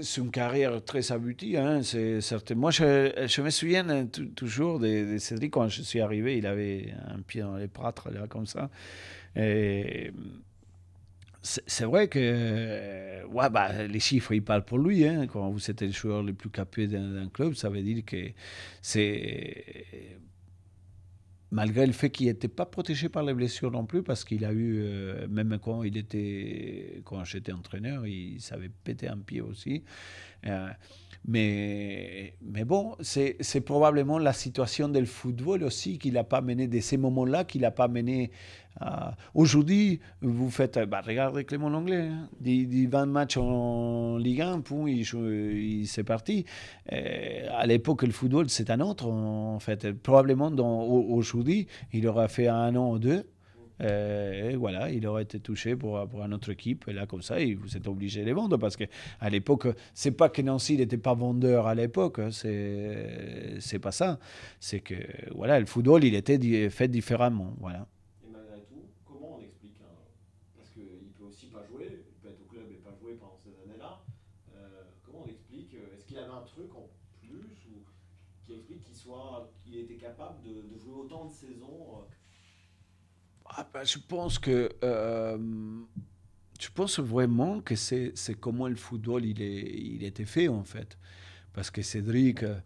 C'est une carrière très aboutie, hein, c'est certain. Moi, je, me souviens toujours de, Cédric, quand je suis arrivé, il avait un pied dans les prâtres, là, comme ça. Et c'est vrai que ouais, bah, les chiffres, ils parlent pour lui. Hein. Quand vous êtes le joueur le plus capé d'un club, ça veut dire que c'est malgré le fait qu'il n'était pas protégé par les blessures non plus, parce qu'il a eu, euh, même quand il était, quand j'étais entraîneur, il savait péter un pied aussi. Eh, mais, mais bon, c'est probablement la situation du football aussi qu'il l'a pas mené, de ces moments-là qui l'a pas mené. Euh, aujourd'hui, vous faites, bah, regardez Clément Langlais, il, hein, 20 matchs en Ligue 1, il, il parti. Eh, à l'époque, le football, c'est un autre, en fait. Probablement, Aujourd'hui, il aura fait un an ou deux euh, et voilà, il aurait été touché pour, pour une autre équipe. Et là, comme ça, vous êtes obligé de les vendre parce qu'à l'époque, c'est pas que Nancy n'était pas vendeur à l'époque, hein, c'est, c'est pas ça. C'est que, voilà, le football, il était fait différemment. Voilà. Et malgré tout, comment on explique hein, Parce qu'il peut aussi pas jouer, il peut être au club et pas jouer pendant ces années-là. Euh, comment on explique euh, Est-ce qu'il avait un truc en plus ou qui explique qu'il, soit, était capable de, de jouer autant de saisons euh, ah bah, je pense que. Euh, je pense vraiment que c'est, c'est comment le football il, est, il était fait, en fait. Parce que Cédric, euh,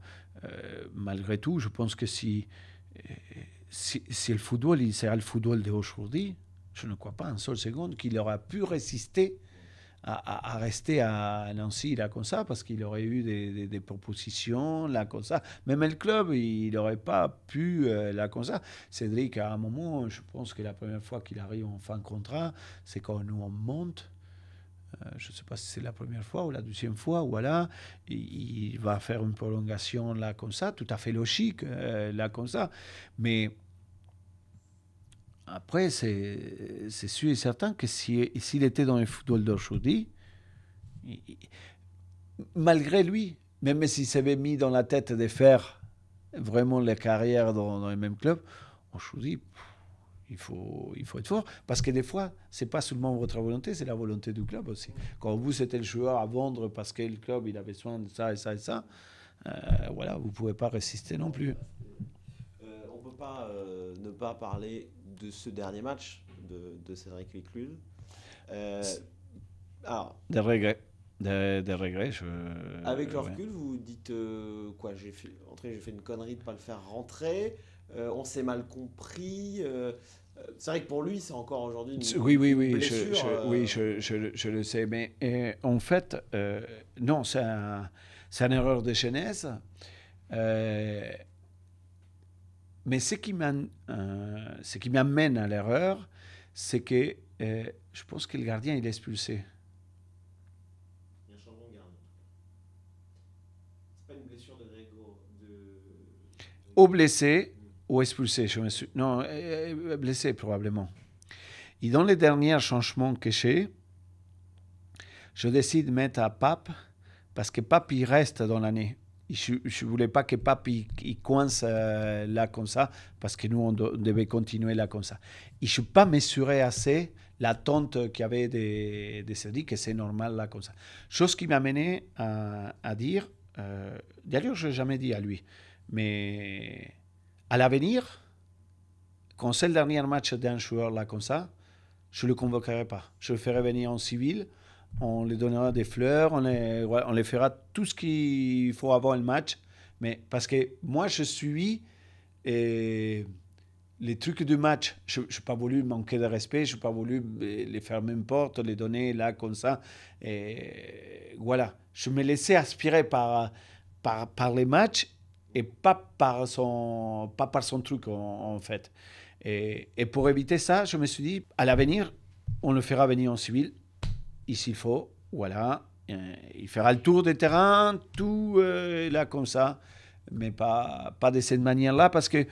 euh, malgré tout, je pense que si, si, le football il sera le football d'aujourd'hui, je ne crois pas un seul seconde qu'il aura pu résister à, rester à Nancy là comme ça parce qu'il aurait eu des, propositions là comme ça. Même le club, il n'aurait pas pu euh, là comme ça. Cédric, à un moment, je pense que la première fois qu'il arrive en fin de contrat, c'est quand nous on monte. Euh, je ne sais pas si c'est la première fois ou la deuxième fois, voilà, il, va faire une prolongation là comme ça, tout à fait logique, euh, là comme ça. Mais après, c'est sûr et certain que s'il était dans le football d'aujourd'hui, malgré lui, même s'il s'avait mis dans la tête de faire vraiment la carrière dans, le même club, aujourd'hui, il faut, il faut être fort. Parce que des fois, n'est pas seulement votre volonté, c'est la volonté du club aussi. Quand vous, c'était le joueur à vendre parce que le club, il avait besoin de ça et ça et ça, euh, voilà, vous pouvez pas résister non plus on ne peut pas euh, ne pas parler de ce dernier match de, Cédric Lecluse. Euh, alors, des regrets. Des, regrets, Avec le recul, vous dites euh, quoi J'ai fait, j'ai fait une connerie de ne pas le faire rentrer. on s'est mal compris. c'est vrai que pour lui, c'est encore aujourd'hui une Oui, oui, oui, je, oui je, le sais. Mais en fait, non, c'est un, une erreur de Euh, mais euh, ce qui m'amène à l'erreur, c'est que euh, je pense que le gardien, il est expulsé. Il y a un changement de garde. C'est pas une blessure de Grégo. De... Ou blessé, ou expulsé. Je me suis... Non, euh, blessé probablement. Et dans les derniers changements que j'ai, je décide de mettre à Pape, parce que Pape, il reste dans l'année je ne voulais pas que Pape il, coince euh, là comme ça, parce que nous, on, devait continuer là comme ça. Et je suis pas mesuré assez l'attente qu'il y avait de, de se que c'est normal là comme ça. Chose qui m'a mené à, dire, euh, d'ailleurs, je n'ai jamais dit à lui, mais à l'avenir, quand c'est le dernier match d'un joueur là comme ça, je ne le convoquerai pas. Je le ferai venir en civil on les donnera des fleurs, on les, on les fera tout ce qu'il faut avant le match. Mais parce que moi, je suis les trucs du match. Je n'ai pas voulu manquer de respect, je n'ai pas voulu les fermer une porte, les donner là comme ça. Et voilà, je me laissais aspirer par, par, les matchs et pas par son, pas par son truc en, fait. Et, et pour éviter ça, je me suis dit, à l'avenir, on le fera venir en civil il s'il faut, voilà, euh, il fera le tour des terrains, tout euh, là comme ça, mais pas, pas de cette manière-là parce que.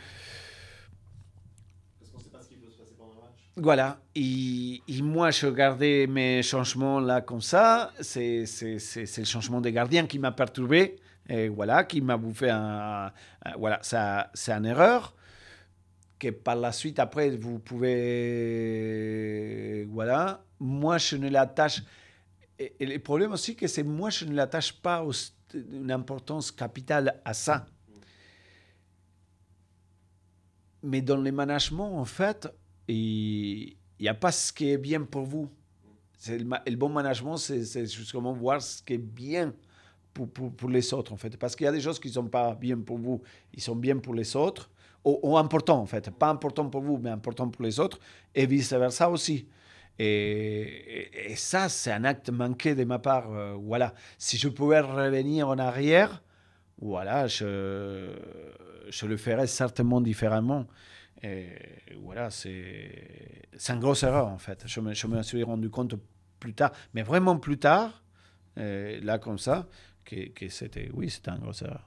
Voilà, et, moi je regardais mes changements là comme ça, c'est, le changement des gardiens qui m'a perturbé, et voilà, qui m'a bouffé un. voilà, c'est un erreur que par la suite, après, vous pouvez... Voilà. Moi, je ne l'attache... Et, le problème aussi, que c'est moi, je ne l'attache pas d'une une importance capitale à ça. Mais dans le management, en fait, il n'y a pas ce qui est bien pour vous. C'est le, bon management, c'est justement voir ce qui est bien pour, les autres, en fait. Parce qu'il y a des choses qui ne sont pas bien pour vous, ils sont bien pour les autres ou, important en fait. Pas important pour vous, mais important pour les autres, et vice-versa aussi. Et, ça, c'est un acte manqué de ma part. Euh, voilà. Si je pouvais revenir en arrière, voilà, je, je le ferais certainement différemment. Et voilà, c'est une grosse erreur en fait. Je me, suis rendu compte plus tard, mais vraiment plus tard, euh, là comme ça, que, que c'était, oui, c'était une grosse erreur.